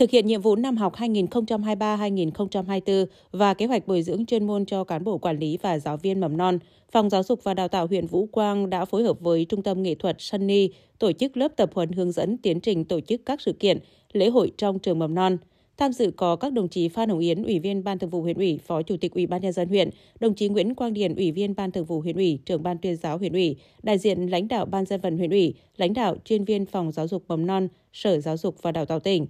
thực hiện nhiệm vụ năm học 2023-2024 và kế hoạch bồi dưỡng chuyên môn cho cán bộ quản lý và giáo viên mầm non, Phòng Giáo dục và Đào tạo huyện Vũ Quang đã phối hợp với Trung tâm Nghệ thuật Sunny tổ chức lớp tập huấn hướng dẫn tiến trình tổ chức các sự kiện, lễ hội trong trường mầm non. Tham dự có các đồng chí Phan Hồng Yến, Ủy viên Ban Thường vụ huyện ủy, Phó Chủ tịch Ủy ban nhân dân huyện, đồng chí Nguyễn Quang Điền, Ủy viên Ban Thường vụ huyện ủy, Trưởng ban Tuyên giáo huyện ủy, đại diện lãnh đạo Ban dân vận huyện ủy, lãnh đạo chuyên viên Phòng Giáo dục mầm non, Sở Giáo dục và Đào tạo tỉnh.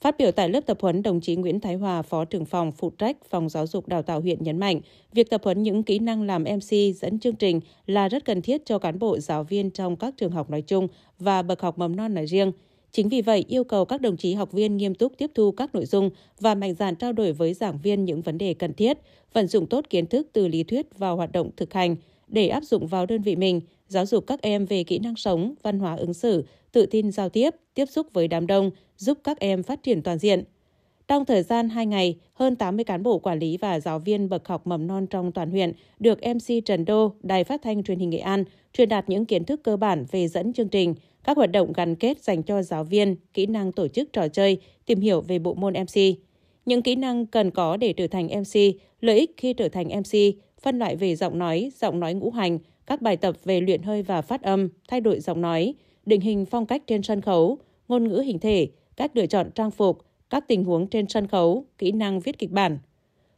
Phát biểu tại lớp tập huấn, đồng chí Nguyễn Thái Hòa, Phó trưởng phòng phụ trách phòng giáo dục đào tạo huyện nhấn mạnh, việc tập huấn những kỹ năng làm MC dẫn chương trình là rất cần thiết cho cán bộ giáo viên trong các trường học nói chung và bậc học mầm non nói riêng. Chính vì vậy, yêu cầu các đồng chí học viên nghiêm túc tiếp thu các nội dung và mạnh dạn trao đổi với giảng viên những vấn đề cần thiết, vận dụng tốt kiến thức từ lý thuyết vào hoạt động thực hành – để áp dụng vào đơn vị mình, giáo dục các em về kỹ năng sống, văn hóa ứng xử, tự tin giao tiếp, tiếp xúc với đám đông, giúp các em phát triển toàn diện. Trong thời gian 2 ngày, hơn 80 cán bộ quản lý và giáo viên bậc học mầm non trong toàn huyện được MC Trần Đô, Đài Phát thanh Truyền hình Nghệ An truyền đạt những kiến thức cơ bản về dẫn chương trình, các hoạt động gắn kết dành cho giáo viên, kỹ năng tổ chức trò chơi, tìm hiểu về bộ môn MC. Những kỹ năng cần có để trở thành MC, lợi ích khi trở thành MC, phân loại về giọng nói, giọng nói ngũ hành, các bài tập về luyện hơi và phát âm, thay đổi giọng nói, định hình phong cách trên sân khấu, ngôn ngữ hình thể, cách lựa chọn trang phục, các tình huống trên sân khấu, kỹ năng viết kịch bản.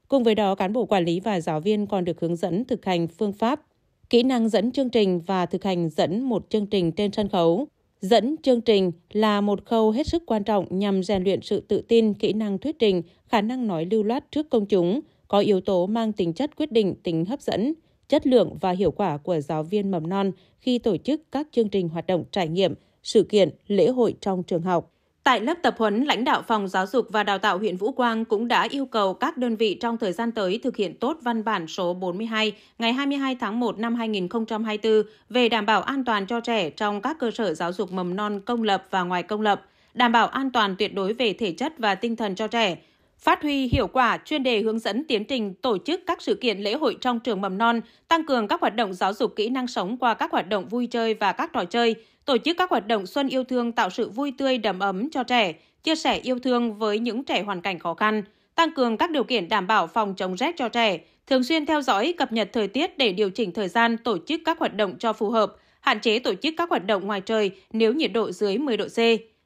Cùng với đó, cán bộ quản lý và giáo viên còn được hướng dẫn thực hành phương pháp, kỹ năng dẫn chương trình và thực hành dẫn một chương trình trên sân khấu. Dẫn chương trình là một khâu hết sức quan trọng nhằm rèn luyện sự tự tin, kỹ năng thuyết trình, khả năng nói lưu loát trước công chúng, có yếu tố mang tính chất quyết định tính hấp dẫn, chất lượng và hiệu quả của giáo viên mầm non khi tổ chức các chương trình hoạt động trải nghiệm, sự kiện, lễ hội trong trường học. Tại lớp tập huấn, lãnh đạo phòng giáo dục và đào tạo huyện Vũ Quang cũng đã yêu cầu các đơn vị trong thời gian tới thực hiện tốt văn bản số 42 ngày 22 tháng 1 năm 2024 về đảm bảo an toàn cho trẻ trong các cơ sở giáo dục mầm non công lập và ngoài công lập, đảm bảo an toàn tuyệt đối về thể chất và tinh thần cho trẻ, Phát huy hiệu quả chuyên đề hướng dẫn tiến trình tổ chức các sự kiện lễ hội trong trường mầm non, tăng cường các hoạt động giáo dục kỹ năng sống qua các hoạt động vui chơi và các trò chơi, tổ chức các hoạt động xuân yêu thương tạo sự vui tươi đầm ấm cho trẻ, chia sẻ yêu thương với những trẻ hoàn cảnh khó khăn, tăng cường các điều kiện đảm bảo phòng chống rét cho trẻ, thường xuyên theo dõi cập nhật thời tiết để điều chỉnh thời gian tổ chức các hoạt động cho phù hợp, hạn chế tổ chức các hoạt động ngoài trời nếu nhiệt độ dưới 10 độ C,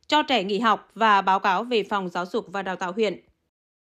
cho trẻ nghỉ học và báo cáo về phòng giáo dục và đào tạo huyện.